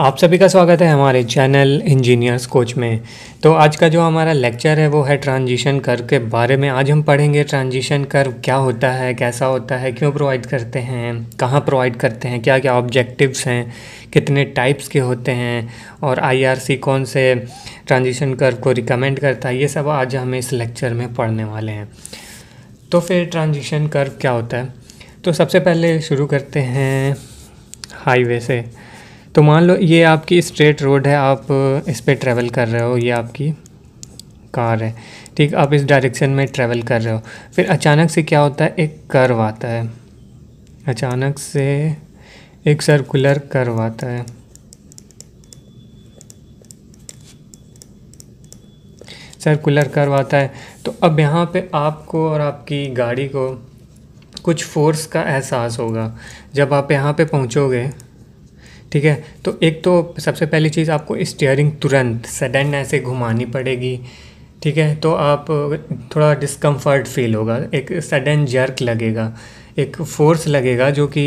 आप सभी का स्वागत है हमारे चैनल इंजीनियर्स कोच में तो आज का जो हमारा लेक्चर है वो है ट्रांजिशन कर के बारे में आज हम पढ़ेंगे ट्रांजिशन कर क्या होता है कैसा होता है क्यों प्रोवाइड करते हैं कहाँ प्रोवाइड करते हैं क्या क्या ऑब्जेक्टिव्स हैं कितने टाइप्स के होते हैं और आईआरसी कौन से ट्रांजिशन कर को रिकमेंड करता है ये सब आज हम इस लेक्चर में पढ़ने वाले हैं तो फिर ट्रांजिशन कर क्या होता है तो सबसे पहले शुरू करते हैं हाईवे से तो मान लो ये आपकी स्ट्रेट रोड है आप इस पर ट्रैवल कर रहे हो ये आपकी कार है ठीक आप इस डायरेक्शन में ट्रैवल कर रहे हो फिर अचानक से क्या होता है एक कर्व आता है अचानक से एक सर्कुलर कर्व आता है सर्कुलर कर्व आता है तो अब यहाँ पे आपको और आपकी गाड़ी को कुछ फोर्स का एहसास होगा जब आप यहाँ पे पहुँचोगे ठीक है तो एक तो सबसे पहली चीज़ आपको स्टेयरिंग तुरंत सडन ऐसे घुमानी पड़ेगी ठीक है तो आप थोड़ा डिस्कम्फर्ट फील होगा एक सडन जर्क लगेगा एक फोर्स लगेगा जो कि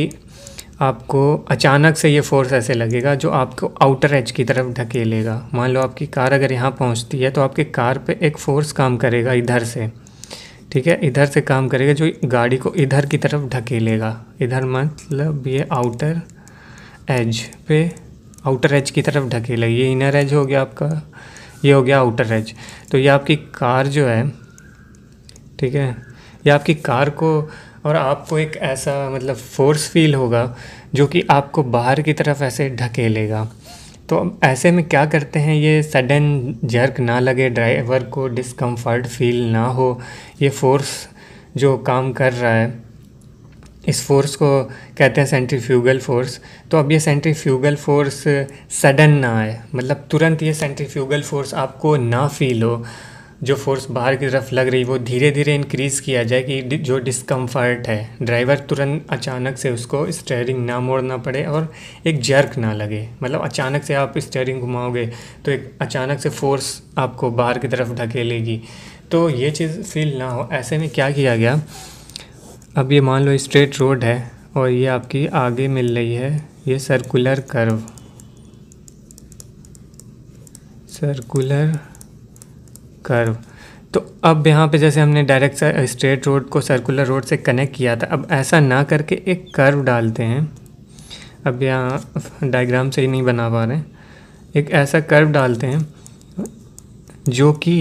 आपको अचानक से ये फोर्स ऐसे लगेगा जो आपको आउटर एज की तरफ ढकेलेगा मान लो आपकी कार अगर यहाँ पहुँचती है तो आपके कार पे एक फोर्स काम करेगा इधर से ठीक है इधर से काम करेगा जो गाड़ी को इधर की तरफ ढकेलेगा इधर मतलब ये आउटर एज पे आउटर एज की तरफ ढकेला ये इनर एज हो गया आपका ये हो गया आउटर एज तो ये आपकी कार जो है ठीक है ये आपकी कार को और आपको एक ऐसा मतलब फोर्स फील होगा जो कि आपको बाहर की तरफ ऐसे ढकेलेगा तो ऐसे में क्या करते हैं ये सडन जर्क ना लगे ड्राइवर को डिस्कम्फर्ट फील ना हो ये फोर्स जो काम कर रहा है इस फोर्स को कहते हैं सेंट्रीफ्यूगल फोर्स तो अब ये सेंट्रीफ्यूगल फोर्स सडन ना आए मतलब तुरंत ये सेंट्रीफ्यूगल फोर्स आपको ना फील हो जो फोर्स बाहर की तरफ लग रही वो धीरे धीरे इंक्रीज़ किया जाए कि जो डिस्कम्फर्ट है ड्राइवर तुरंत अचानक से उसको स्टेयरिंग ना मोड़ना पड़े और एक जर्क ना लगे मतलब अचानक से आप स्टेयरिंग घुमाओगे तो एक अचानक से फोर्स आपको बाहर की तरफ ढकेलेगी तो ये चीज़ फील ना हो ऐसे में क्या किया गया अब ये मान लो स्ट्रेट रोड है और ये आपकी आगे मिल रही है ये सर्कुलर कर्व सर्कुलर कर्व तो अब यहाँ पे जैसे हमने डायरेक्ट स्ट्रेट रोड को सर्कुलर रोड से कनेक्ट किया था अब ऐसा ना करके एक कर्व डालते हैं अब यहाँ डायग्राम से ही नहीं बना पा रहे एक ऐसा कर्व डालते हैं जो कि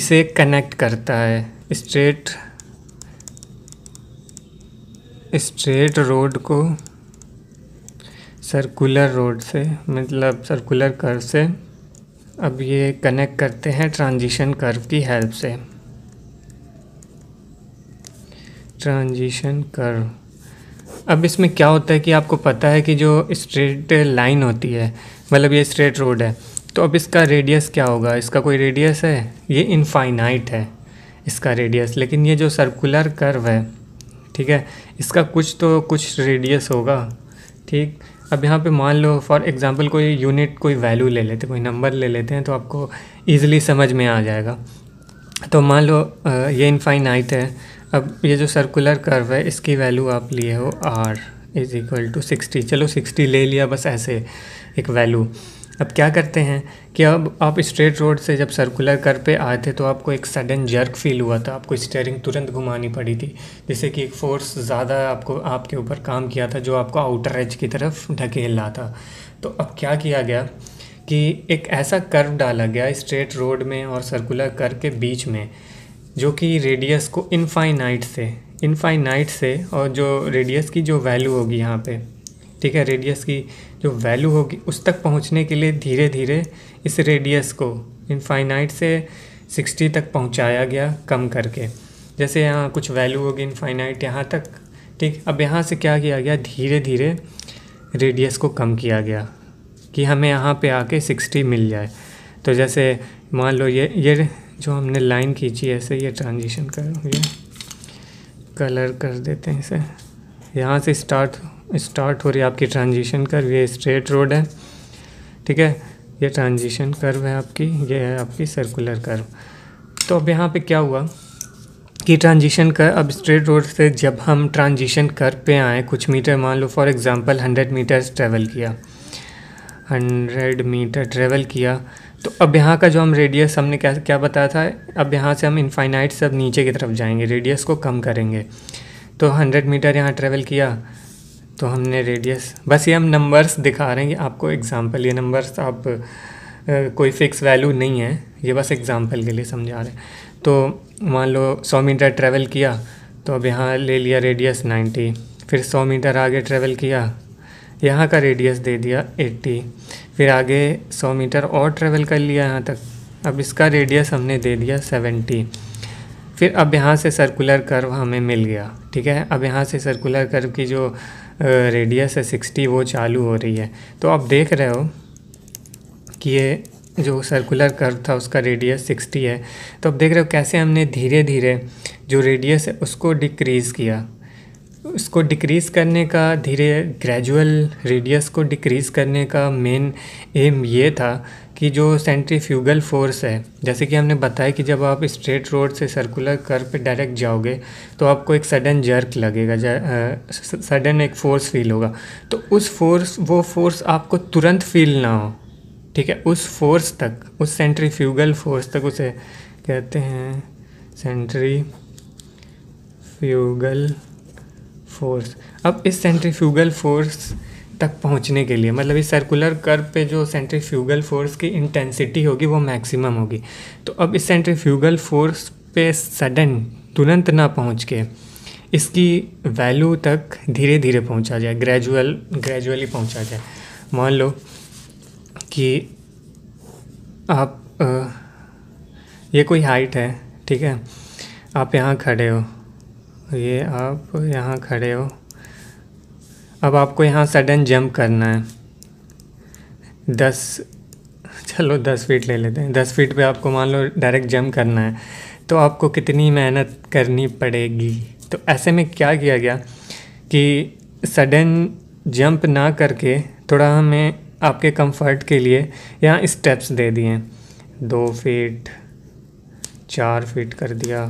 इसे कनेक्ट करता है स्ट्रेट स्ट्रेट रोड को सर्कुलर रोड से मतलब सर्कुलर कर्व से अब ये कनेक्ट करते हैं ट्रांजिशन कर्व की हेल्प से ट्रांजिशन कर्व अब इसमें क्या होता है कि आपको पता है कि जो स्ट्रेट लाइन होती है मतलब ये स्ट्रेट रोड है तो अब इसका रेडियस क्या होगा इसका कोई रेडियस है ये इनफाइनाइट है इसका रेडियस लेकिन ये जो सर्कुलर कर्व है ठीक है इसका कुछ तो कुछ रेडियस होगा ठीक अब यहाँ पे मान लो फॉर एग्ज़ाम्पल कोई यूनिट कोई वैल्यू ले लेते कोई नंबर ले लेते हैं तो आपको ईजिली समझ में आ जाएगा तो मान लो ये इनफाइनाइट है अब ये जो सर्कुलर कर्व है इसकी वैल्यू आप लिए हो R is equal to sixty चलो सिक्सटी ले लिया बस ऐसे एक वैल्यू अब क्या करते हैं कि अब आप स्ट्रेट रोड से जब सर्कुलर कर पे आए थे तो आपको एक सडन जर्क फील हुआ था आपको स्टेयरिंग तुरंत घुमानी पड़ी थी जिससे कि एक फोर्स ज़्यादा आपको आपके ऊपर काम किया था जो आपको आउटर एज की तरफ ढकेल रहा था तो अब क्या किया गया कि एक ऐसा कर्व डाला गया स्ट्रेट रोड में और सर्कुलर कर के बीच में जो कि रेडियस को इनफाइनाइट से इनफाइनाइट से और जो रेडियस की जो वैल्यू होगी यहाँ पे ठीक है रेडियस की जो वैल्यू होगी उस तक पहुंचने के लिए धीरे धीरे इस रेडियस को इनफाइनाइट से 60 तक पहुंचाया गया कम करके जैसे यहाँ कुछ वैल्यू होगी इनफाइनाइट यहाँ तक ठीक अब यहाँ से क्या किया गया धीरे धीरे रेडियस को कम किया गया कि हमें यहाँ पे आके 60 मिल जाए तो जैसे मान लो ये ये जो हमने लाइन खींची ऐसे ये ट्रांजिशन कर ये कलर कर देते हैं इसे यहाँ से स्टार्ट स्टार्ट हो रही है आपकी ट्रांजिशन कर्व ये स्ट्रेट रोड है ठीक है ये ट्रांजिशन कर्व है आपकी ये है आपकी सर्कुलर कर्व तो अब यहाँ पे क्या हुआ कि ट्रांजिशन कर अब स्ट्रेट रोड से जब हम ट्रांजिशन कर पे आए कुछ मीटर मान लो for example hundred metre travel किया हंड्रेड मीटर ट्रेवल किया तो अब यहाँ का जो हम रेडियस हमने क्या क्या बताया था अब यहाँ से हम इनफाइनाइट सब नीचे की तरफ जाएंगे रेडियस को कम करेंगे तो हंड्रेड मीटर यहाँ ट्रेवल किया तो हमने रेडियस बस ये हम नंबर्स दिखा रहे हैं आपको एग्ज़ाम्पल ये नंबर्स आप आ, कोई फ़िक्स वैल्यू नहीं है ये बस एग्ज़ाम्पल के लिए समझा रहे हैं तो मान लो सौ मीटर ट्रैवल किया तो अब यहाँ ले लिया रेडियस नाइन्टी फिर सौ मीटर आगे ट्रैवल किया यहाँ का रेडियस दे दिया एट्टी फिर आगे सौ मीटर और ट्रैवल कर लिया यहाँ तक अब इसका रेडियस हमने दे दिया सेवेंटी फिर अब यहाँ से सर्कुलर कर्व हमें मिल गया ठीक है अब यहाँ से सर्कुलर कर्व की जो रेडियस है सिक्सटी वो चालू हो रही है तो आप देख रहे हो कि ये जो सर्कुलर कर्व था उसका रेडियस सिक्सटी है तो आप देख रहे हो कैसे हमने धीरे धीरे जो रेडियस है उसको डिक्रीज़ किया उसको डिक्रीज़ करने का धीरे ग्रेजुअल रेडियस को डिक्रीज़ करने का मेन एम ये था कि जो सेंट्रीफ्यूगल फोर्स है जैसे कि हमने बताया कि जब आप स्ट्रेट रोड से सर्कुलर कर पे डायरेक्ट जाओगे तो आपको एक सडन जर्क लगेगा सडन एक फोर्स फील होगा तो उस फोर्स वो फोर्स आपको तुरंत फील ना हो ठीक है उस फोर्स तक उस सेंट्रीफ्यूगल फोर्स तक उसे कहते हैं सेंट्री फ्यूगल फोर्स अब इस सेंट्रीफ्यूगल फोर्स तक पहुंचने के लिए मतलब इस सर्कुलर कर्व पे जो सेंट्रीफ्यूगल फोर्स की इंटेंसिटी होगी वो मैक्सिमम होगी तो अब इस सेंट्रीफ्यूगल फोर्स पे सडन तुरंत ना पहुंच के इसकी वैल्यू तक धीरे धीरे पहुंचा जाए ग्रेजुअल ग्रेजुअली पहुंचा जाए मान लो कि आप आ, ये कोई हाइट है ठीक है आप यहाँ खड़े हो ये आप यहाँ खड़े हो अब आपको यहाँ सडन जंप करना है दस चलो दस फीट ले लेते हैं दस फीट पे आपको मान लो डायरेक्ट जंप करना है तो आपको कितनी मेहनत करनी पड़ेगी तो ऐसे में क्या किया गया कि सडन जंप ना करके थोड़ा हमें आपके कंफर्ट के लिए यहाँ स्टेप्स दे दिए दो फीट चार फीट कर दिया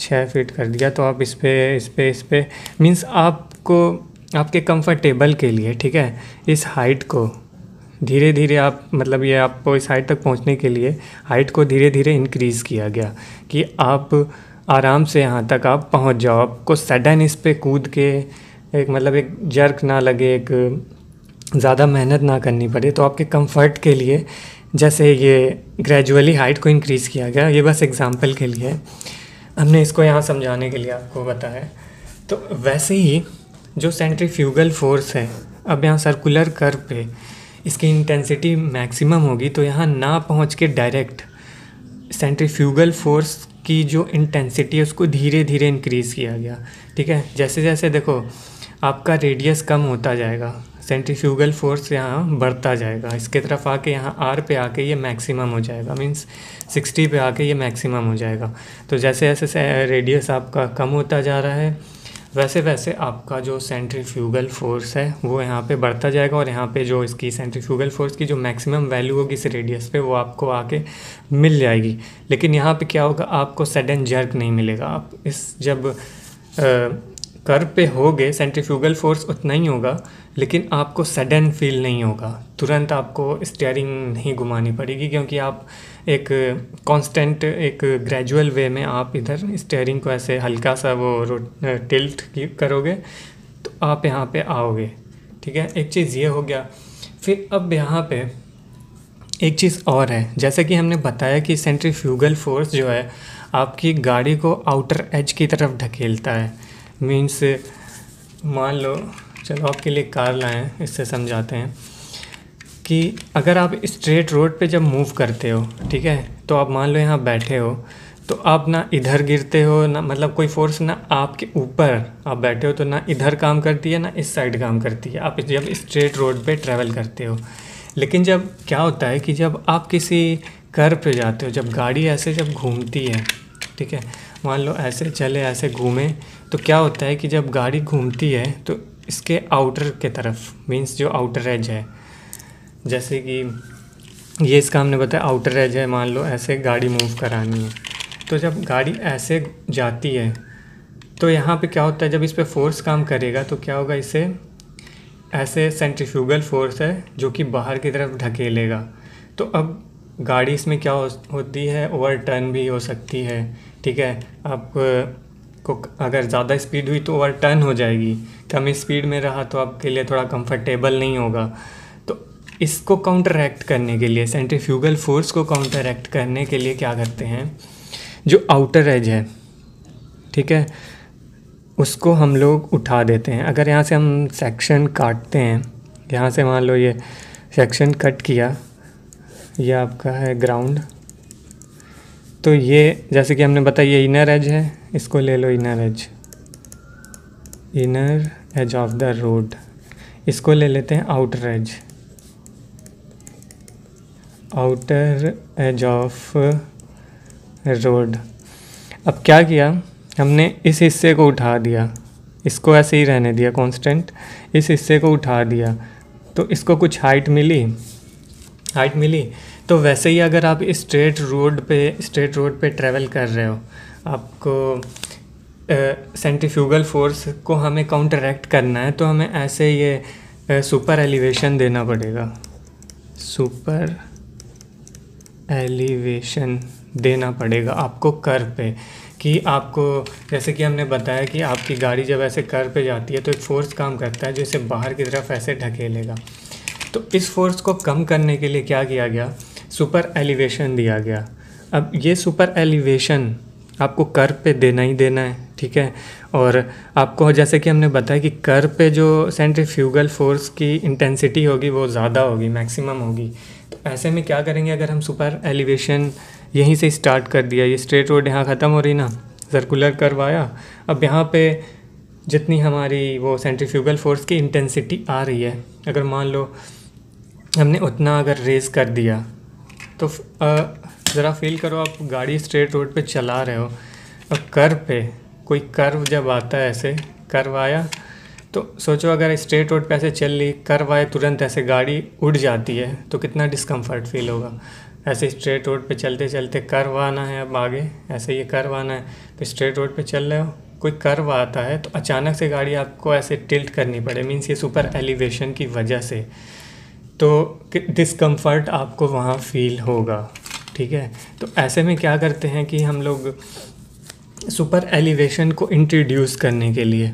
छः फीट कर दिया तो आप इस पर इस पर इस पर मीन्स आपको आपके कंफर्टेबल के लिए ठीक है इस हाइट को धीरे धीरे आप मतलब ये आपको इस हाइट तक पहुंचने के लिए हाइट को धीरे धीरे इंक्रीज़ किया गया कि आप आराम से यहाँ तक आप पहुँच जाओ आपको सडन इस पर कूद के एक मतलब एक जर्क ना लगे एक ज़्यादा मेहनत ना करनी पड़े तो आपके कंफर्ट के लिए जैसे ये ग्रेजुअली हाइट को इंक्रीज़ किया गया ये बस एग्ज़ाम्पल के लिए हमने इसको यहाँ समझाने के लिए आपको बताया तो वैसे ही जो सेंट्रीफ्यूगल फोर्स है अब यहाँ सर्कुलर कर्व पे इसकी इंटेंसिटी मैक्सिमम होगी तो यहाँ ना पहुँच के डायरेक्ट सेंट्रीफ्यूगल फोर्स की जो इंटेंसिटी है उसको धीरे धीरे इंक्रीज़ किया गया ठीक है जैसे जैसे देखो आपका रेडियस कम होता जाएगा सेंट्रीफ्यूगल फोर्स यहाँ बढ़ता जाएगा इसके तरफ आके यहाँ आर पे आके ये मैक्सिमम हो जाएगा मींस 60 पे आके ये मैक्सिमम हो जाएगा तो जैसे जैसे रेडियस आपका कम होता जा रहा है वैसे वैसे आपका जो सेंट्रीफ्यूगल फोर्स है वो यहाँ पे बढ़ता जाएगा और यहाँ पे जो इसकी सेंट्रीफ्यूगल फोर्स की जो मैक्सिमम वैल्यू होगी इस रेडियस पे वो आपको आके मिल जाएगी लेकिन यहाँ पे क्या होगा आपको सडन जर्क नहीं मिलेगा आप इस जब कर्व पे होगे सेंट्रीफ्यूगल फोर्स उतना ही होगा लेकिन आपको सडन फील नहीं होगा तुरंत आपको स्टेयरिंग नहीं घुमानी पड़ेगी क्योंकि आप एक कांस्टेंट एक ग्रेजुअल वे में आप इधर स्टेयरिंग को ऐसे हल्का सा वो टिल्ट करोगे तो आप यहाँ पे आओगे ठीक है एक चीज़ ये हो गया फिर अब यहाँ पे एक चीज़ और है जैसे कि हमने बताया कि सेंट्रीफ्यूगल फोर्स जो है आपकी गाड़ी को आउटर एज की तरफ ढकेलता है मीन्स मान लो चलो आपके लिए कार लाएँ इससे समझाते हैं कि अगर आप स्ट्रेट रोड पे जब मूव करते हो ठीक है तो आप मान लो यहाँ बैठे हो तो आप ना इधर गिरते हो ना मतलब कोई फोर्स ना आपके ऊपर आप बैठे हो तो ना इधर काम करती है ना इस साइड काम करती है आप जब स्ट्रेट रोड पे ट्रैवल करते हो लेकिन जब क्या होता है कि जब आप किसी कर पे जाते हो जब गाड़ी ऐसे जब घूमती है ठीक है मान लो ऐसे चले ऐसे घूमें तो क्या होता है कि जब गाड़ी घूमती है तो इसके आउटर के तरफ मीन्स जो आउटर एज है जैसे कि ये इसका हमने बताया आउटर एज है मान लो ऐसे गाड़ी मूव करानी है तो जब गाड़ी ऐसे जाती है तो यहाँ पे क्या होता है जब इस पर फोर्स काम करेगा तो क्या होगा इसे ऐसे सेंट्रीफ्यूगल फोर्स है जो कि बाहर की तरफ ढकेलेगा तो अब गाड़ी इसमें क्या हो, होती है ओवर टर्न भी हो सकती है ठीक है आप को अगर ज़्यादा स्पीड हुई तो ओवर टर्न हो जाएगी कम तो स्पीड में रहा तो आपके लिए थोड़ा कंफर्टेबल नहीं होगा तो इसको काउंटरैक्ट करने के लिए सेंट्रीफ्यूगल फोर्स को काउंटरैक्ट करने के लिए क्या करते हैं जो आउटर एज है ठीक है उसको हम लोग उठा देते हैं अगर यहाँ से हम सेक्शन काटते हैं यहाँ से मान लो ये सेक्शन कट किया ये आपका है ग्राउंड तो ये जैसे कि हमने बताया ये इनर एज है इसको ले लो inner edge inner edge of the road इसको ले लेते हैं outer edge outer edge of road अब क्या किया हमने इस हिस्से को उठा दिया इसको ऐसे ही रहने दिया कांस्टेंट इस हिस्से को उठा दिया तो इसको कुछ हाइट मिली हाइट मिली तो वैसे ही अगर आप स्ट्रेट रोड पे स्ट्रेट रोड पे ट्रैवल कर रहे हो आपको सेंट्रीफ्यूगल फोर्स को हमें काउंटरैक्ट करना है तो हमें ऐसे ये सुपर एलिवेशन देना पड़ेगा सुपर एलिवेशन देना पड़ेगा आपको कर पे कि आपको जैसे कि हमने बताया कि आपकी गाड़ी जब ऐसे कर पे जाती है तो एक फ़ोर्स काम करता है जो इसे बाहर की तरफ ऐसे ढकेलेगा तो इस फोर्स को कम करने के लिए क्या किया गया सुपर एलिवेशन दिया गया अब ये सुपर एलिवेशन आपको कर पे देना ही देना है ठीक है और आपको जैसे कि हमने बताया कि कर पे जो सेंट्रीफ्यूगल फोर्स की इंटेंसिटी होगी वो ज़्यादा होगी मैक्सिमम होगी तो ऐसे में क्या करेंगे अगर हम सुपर एलिवेशन यहीं से स्टार्ट कर दिया ये स्ट्रेट रोड यहाँ ख़त्म हो रही ना सर्कुलर करवाया अब यहाँ पे जितनी हमारी वो सेंट्रीफ्यूगल फोर्स की इंटेंसिटी आ रही है अगर मान लो हमने उतना अगर रेस कर दिया तो ज़रा फील करो आप गाड़ी स्ट्रेट रोड पे चला रहे हो और कर पे कोई कर्व जब आता है ऐसे कर्व आया तो सोचो अगर स्ट्रेट रोड पे ऐसे चल ली कर्व आए तुरंत ऐसे गाड़ी उड़ जाती है तो कितना डिस्कम्फर्ट फील होगा ऐसे स्ट्रेट रोड पे चलते चलते कर्व आना है अब आगे ऐसे ये कर्व आना है तो स्ट्रेट रोड पे चल रहे हो कोई कर्व आता है तो अचानक से गाड़ी आपको ऐसे टिल्ट करनी पड़े मीन्स ये सुपर एलिवेशन की वजह से तो डिसकम्फर्ट आपको वहाँ फील होगा ठीक है तो ऐसे में क्या करते हैं कि हम लोग सुपर एलिवेशन को इंट्रोड्यूस करने के लिए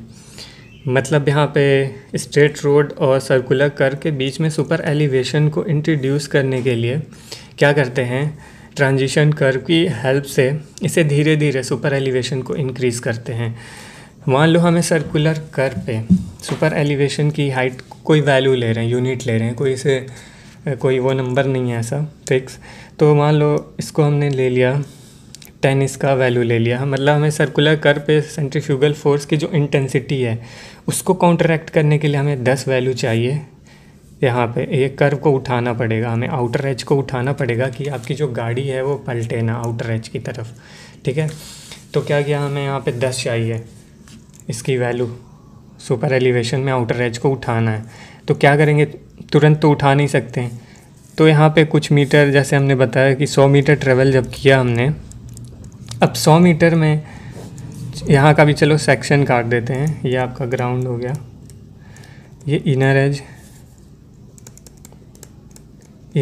मतलब यहाँ पे स्ट्रेट रोड और सर्कुलर कर के बीच में सुपर एलिवेशन को इंट्रोड्यूस करने के लिए क्या करते हैं ट्रांजिशन कर की हेल्प से इसे धीरे धीरे सुपर एलिवेशन को इंक्रीज़ करते हैं मान लो हमें सर्कुलर कर पे सुपर एलिवेशन की हाइट कोई वैल्यू ले रहे हैं यूनिट ले रहे हैं कोई इसे कोई वो नंबर नहीं है ऐसा फिक्स तो मान लो इसको हमने ले लिया टेन इसका वैल्यू ले लिया मतलब हमें सर्कुलर कर पे सेंट्रीफ्यूगल फोर्स की जो इंटेंसिटी है उसको काउंटरैक्ट करने के लिए हमें दस वैल्यू चाहिए यहाँ पे ये कर्व को उठाना पड़ेगा हमें आउटर एज को उठाना पड़ेगा कि आपकी जो गाड़ी है वो पलटे ना आउटर एज की तरफ ठीक है तो क्या किया हमें यहाँ पे दस चाहिए इसकी वैल्यू सुपर एलिवेशन में आउटर एज को उठाना है तो क्या करेंगे तुरंत तो उठा नहीं सकते हैं तो यहाँ पे कुछ मीटर जैसे हमने बताया कि 100 मीटर ट्रेवल जब किया हमने अब 100 मीटर में यहाँ का भी चलो सेक्शन काट देते हैं ये आपका ग्राउंड हो गया ये इनर एज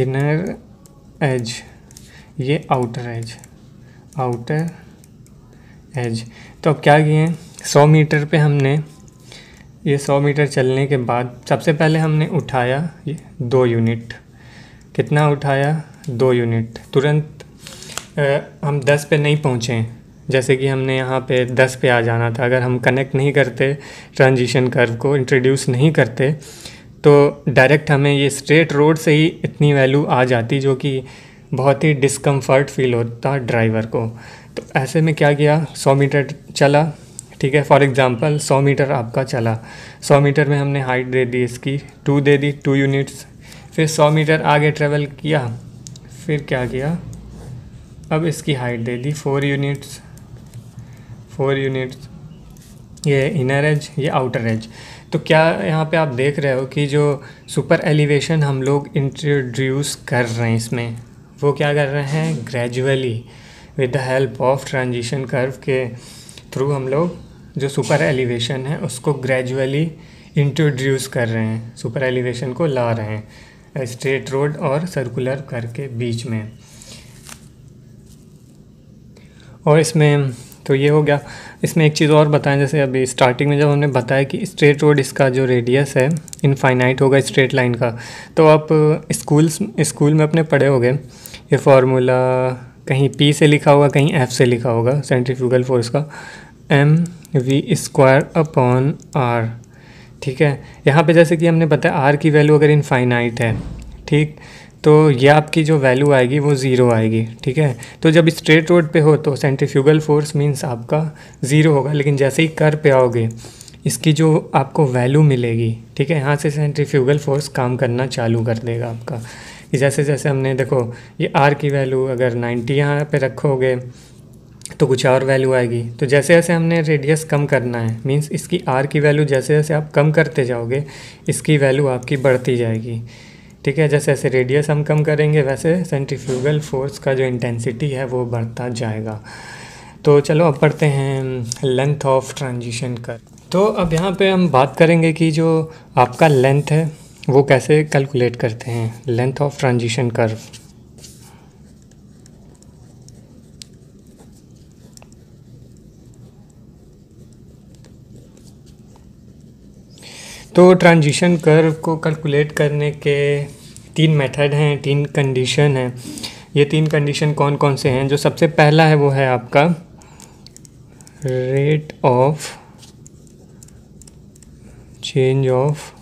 इनर एज ये आउटर एज आउटर एज तो अब क्या किए हैं सौ मीटर पे हमने ये सौ मीटर चलने के बाद सबसे पहले हमने उठाया ये दो यूनिट कितना उठाया दो यूनिट तुरंत आ, हम दस पे नहीं पहुँचे जैसे कि हमने यहाँ पे दस पे आ जाना था अगर हम कनेक्ट नहीं करते ट्रांजिशन कर्व को इंट्रोड्यूस नहीं करते तो डायरेक्ट हमें ये स्ट्रेट रोड से ही इतनी वैल्यू आ जाती जो कि बहुत ही डिस्कम्फर्ट फील होता ड्राइवर को तो ऐसे में क्या किया सौ मीटर चला ठीक है फॉर एग्जांपल 100 मीटर आपका चला 100 मीटर में हमने हाइट दे दी इसकी टू दे दी टू यूनिट्स फिर 100 मीटर आगे ट्रेवल किया फिर क्या किया अब इसकी हाइट दे दी फोर यूनिट्स फोर यूनिट्स ये इनर एज ये आउटर एज तो क्या यहाँ पे आप देख रहे हो कि जो सुपर एलिवेशन हम लोग इंट्रोड्यूस कर रहे हैं इसमें वो क्या कर रहे हैं gradually with the help of transition curve के थ्रू हम लोग जो सुपर एलिवेशन है उसको ग्रेजुअली इंट्रोड्यूस कर रहे हैं सुपर एलिवेशन को ला रहे हैं स्ट्रेट रोड और सर्कुलर करके बीच में और इसमें तो ये हो गया इसमें एक चीज़ और बताएं जैसे अभी स्टार्टिंग में जब हमने बताया कि स्ट्रेट रोड इसका जो रेडियस है इनफाइनाइट होगा स्ट्रेट लाइन का तो आप स्कूल्स स्कूल में अपने पढ़े होंगे ये फार्मूला कहीं पी से लिखा होगा कहीं एफ से लिखा होगा सेंट्रीफ्यूगल फोर्स का M V square upon R ठीक है यहाँ पे जैसे कि हमने बताया आर की वैल्यू अगर इनफाइनाइट है ठीक तो ये आपकी जो वैल्यू आएगी वो ज़ीरो आएगी ठीक है तो जब स्ट्रेट रोड पे हो तो सेंट्रीफ्यूगल फोर्स मीन्स आपका ज़ीरो होगा लेकिन जैसे ही कर पे आओगे इसकी जो आपको वैल्यू मिलेगी ठीक है यहाँ से सेंट्रीफ्यूगल फोर्स काम करना चालू कर देगा आपका जैसे जैसे हमने देखो ये आर की वैल्यू अगर नाइन्टी यहाँ पर रखोगे तो कुछ और वैल्यू आएगी तो जैसे जैसे हमने रेडियस कम करना है मींस इसकी आर की वैल्यू जैसे जैसे आप कम करते जाओगे इसकी वैल्यू आपकी बढ़ती जाएगी ठीक है जैसे जैसे रेडियस हम कम करेंगे वैसे सेंट्रीफ्यूगल फोर्स का जो इंटेंसिटी है वो बढ़ता जाएगा तो चलो अब पढ़ते हैं लेंथ ऑफ ट्रांजिशन कर तो अब यहाँ पे हम बात करेंगे कि जो आपका लेंथ है वो कैसे कैलकुलेट करते हैं लेंथ ऑफ ट्रांजिशन कर्व तो ट्रांजिशन कर्व को कैलकुलेट करने के तीन मेथड हैं तीन कंडीशन हैं ये तीन कंडीशन कौन कौन से हैं जो सबसे पहला है वो है आपका rate of change of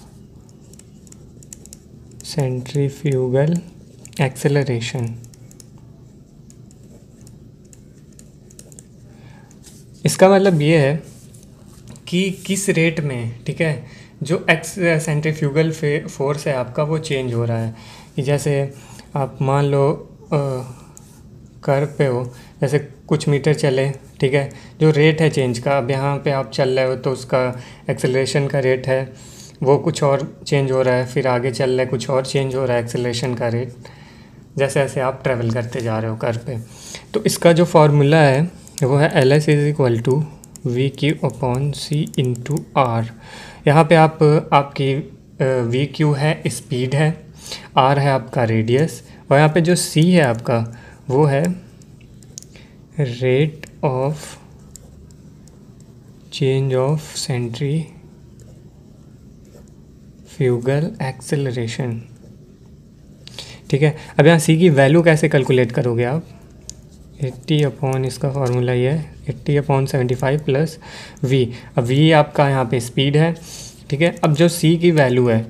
centrifugal acceleration इसका मतलब ये है कि किस रेट में ठीक है जो एक्स सेंट्रीफ्यूगल फोर्स है आपका वो चेंज हो रहा है कि जैसे आप मान लो कर पे हो जैसे कुछ मीटर चले ठीक है जो रेट है चेंज का अब यहाँ पे आप चल रहे हो तो उसका एक्सेलरेशन का रेट है वो कुछ और चेंज हो रहा है फिर आगे चल रहा है कुछ और चेंज हो रहा है एक्सेलरेशन का रेट जैसे जैसे आप ट्रैवल करते जा रहे हो कर पे तो इसका जो फार्मूला है वो है L S is equal to V cube upon C into R यहाँ पे आप आपकी वी क्यू है स्पीड है आर है आपका रेडियस और यहाँ पे जो सी है आपका वो है rate of change of centrifugal acceleration ठीक है अब यहाँ सी की वैल्यू कैसे कैलकुलेट करोगे आप एट्टी अपॉन इसका फार्मूला ये है eighty upon seventy five plus V अब वी आपका यहाँ पे स्पीड है ठीक है अब जो सी की वैल्यू है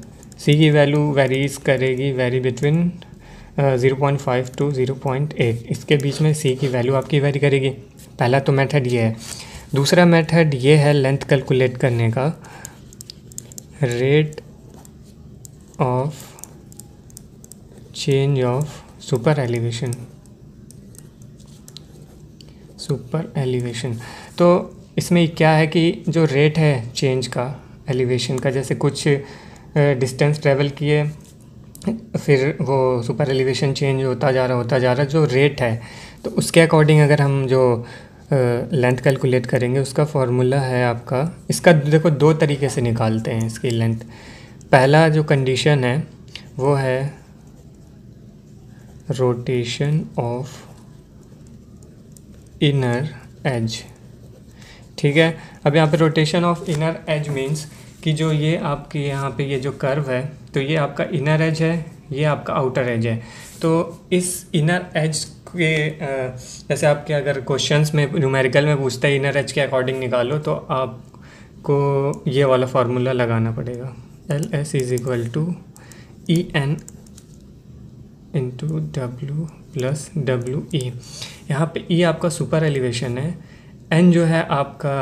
सी की वैल्यू वेरीज करेगी vary between zero point five to zero point eight इसके बीच में सी की वैल्यू आपकी वेरी करेगी पहला तो मेथड ये है दूसरा मेथड ये है लेंथ कैलकुलेट करने का rate of change of super elevation super elevation तो इसमें क्या है कि जो रेट है चेंज का एलिवेशन का जैसे कुछ डिस्टेंस ट्रेवल किए फिर वो सुपर एलिवेशन चेंज होता जा रहा होता जा रहा जो रेट है तो उसके अकॉर्डिंग अगर हम जो लेंथ कैलकुलेट करेंगे उसका फार्मूला है आपका इसका देखो दो तरीके से निकालते हैं इसकी लेंथ पहला जो कंडीशन है वो है रोटेशन ऑफ इनर एज ठीक है अब यहाँ पे rotation of inner edge means कि जो ये आपके यहाँ पे ये जो कर्व है तो ये आपका इनर एज है ये आपका आउटर एज है तो इस इनर एज के जैसे आपके अगर क्वेश्चंस में न्यूमेरिकल में पूछता है इनर एज के अकॉर्डिंग निकालो तो आपको ये वाला फार्मूला लगाना पड़ेगा L S is equal to E N into W plus W E यहाँ पे ई आपका सुपर एलिवेशन है एन जो है आपका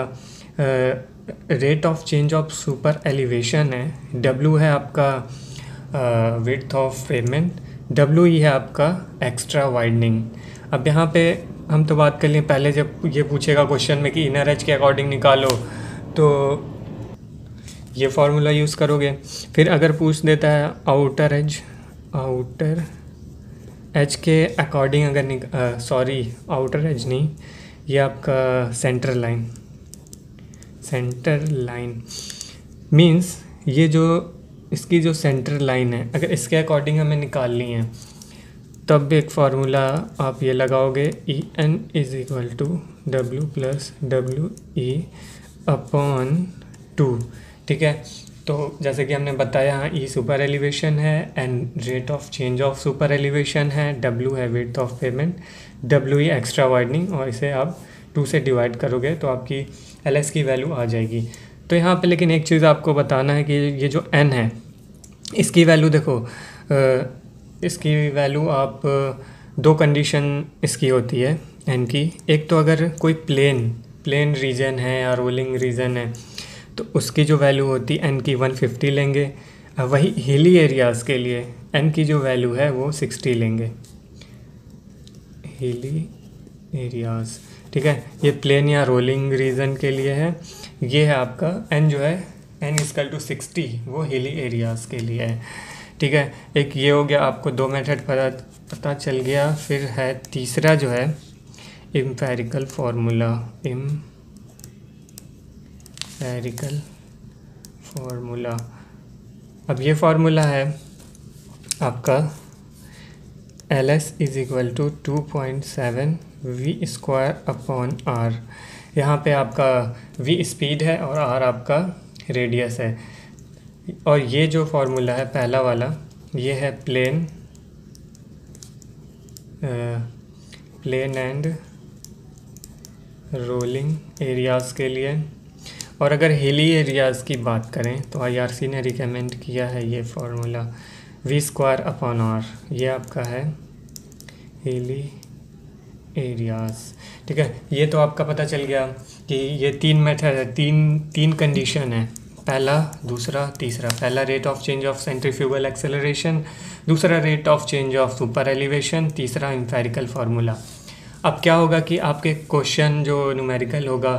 rate of change of super elevation है डब्ल्यू है आपका width of pavement W E है आपका एक्स्ट्रा वाइडनिंग अब यहाँ पे हम तो बात कर लें पहले जब ये पूछेगा क्वेश्चन में कि इनर एच के अकॉर्डिंग निकालो तो ये फार्मूला यूज़ करोगे फिर अगर पूछ देता है आउटर एज आउटर एज के अकॉर्डिंग अगर सॉरी आउटर एज नहीं ये आपका centre line centre line means ये जो इसकी जो सेंटर लाइन है अगर इसके अकॉर्डिंग हमें निकालनी है तब एक फार्मूला आप ये लगाओगे E N is equal to W plus W E upon two ठीक है तो जैसे कि हमने बताया ई सुपर एलिवेशन है and rate of change of super elevation है डब्ल्यू है width of pavement W E extra widening और इसे आप टू से डिवाइड करोगे तो आपकी एल एस की वैल्यू आ जाएगी तो यहाँ पे लेकिन एक चीज़ आपको बताना है कि ये जो एन है इसकी वैल्यू देखो इसकी वैल्यू आप दो कंडीशन इसकी होती है एन की एक तो अगर कोई प्लेन प्लेन रीजन है या रोलिंग रीजन है तो उसकी जो वैल्यू होती है एन की 150 लेंगे वही हिली एरियाज़ के लिए एन की जो वैल्यू है वो 60 लेंगे हिली एरियाज़ ठीक है ये प्लेन या रोलिंग रीजन के लिए है ये है आपका एन जो है एन इसकल टू सिक्सटी वो हिली एरियाज़ के लिए है ठीक है एक ये हो गया आपको दो मेथड पता पता चल गया फिर है तीसरा जो है empirical formula empirical formula अब ये फार्मूला है आपका L S is equal to two point seven V square upon R यहाँ पे आपका वी स्पीड है और आर आपका रेडियस है और ये जो फार्मूला है पहला वाला ये है plain plain and rolling areas के लिए और अगर हिली एरियाज़ की बात करें तो आईआरसी ने रिकमेंड किया है ये formula V square upon R ये आपका है हिली एरियाज़ ठीक है ये तो आपका पता चल गया कि ये तीन मेथड है तीन तीन कंडीशन है पहला दूसरा तीसरा पहला rate of change of centrifugal acceleration दूसरा rate of change of super elevation तीसरा इम्फेरिकल फार्मूला अब क्या होगा कि आपके क्वेश्चन जो न्यूमेरिकल होगा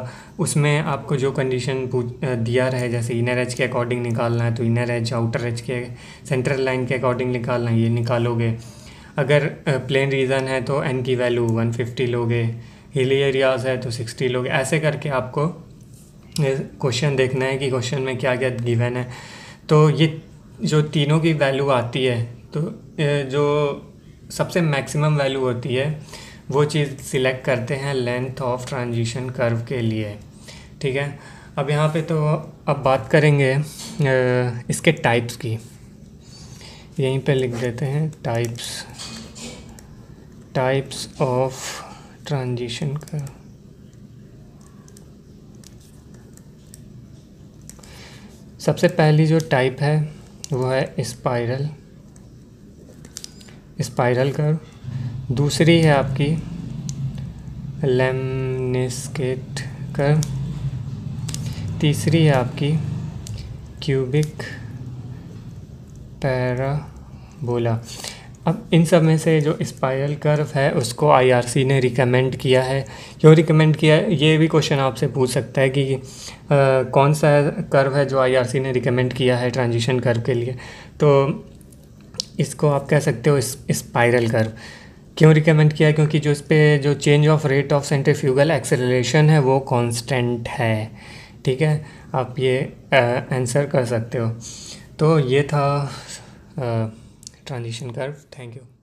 उसमें आपको जो कंडीशन दिया रहे जैसे इनर एज के अकॉर्डिंग निकालना है तो इनर एज आउटर एज के सेंट्रल लाइन के अकॉर्डिंग निकालना है ये निकालोगे अगर प्लेन रीज़न है तो एन की वैल्यू 150 लोगे हिली एरियाज है तो 60 लोगे ऐसे करके आपको क्वेश्चन देखना है कि क्वेश्चन में क्या क्या गिवन है तो ये जो तीनों की वैल्यू आती है तो जो सबसे मैक्सिमम वैल्यू होती है वो चीज़ सिलेक्ट करते हैं लेंथ ऑफ ट्रांजिशन कर्व के लिए ठीक है अब यहाँ पे तो अब बात करेंगे इसके टाइप्स की यहीं पे लिख देते हैं types types of transition curve सबसे पहली जो टाइप है वो है स्पाइरल स्पाइरल कर्व दूसरी है आपकी लेमनेस्केट कर तीसरी है आपकी क्यूबिक पैराबोला अब इन सब में से जो स्पायरल कर्व है उसको आईआरसी ने रिकमेंड किया है क्यों रिकमेंड किया है ये भी क्वेश्चन आपसे पूछ सकता है कि आ, कौन सा कर्व है जो आईआरसी ने रिकमेंड किया है ट्रांजिशन कर्व के लिए तो इसको आप कह सकते हो स्पायरल कर्व क्यों रिकमेंड किया क्योंकि जो इस पर जो change of rate of centrifugal acceleration है वो कांस्टेंट है ठीक है आप ये आंसर कर सकते हो तो ये था ट्रांजिशन कर्व थैंक यू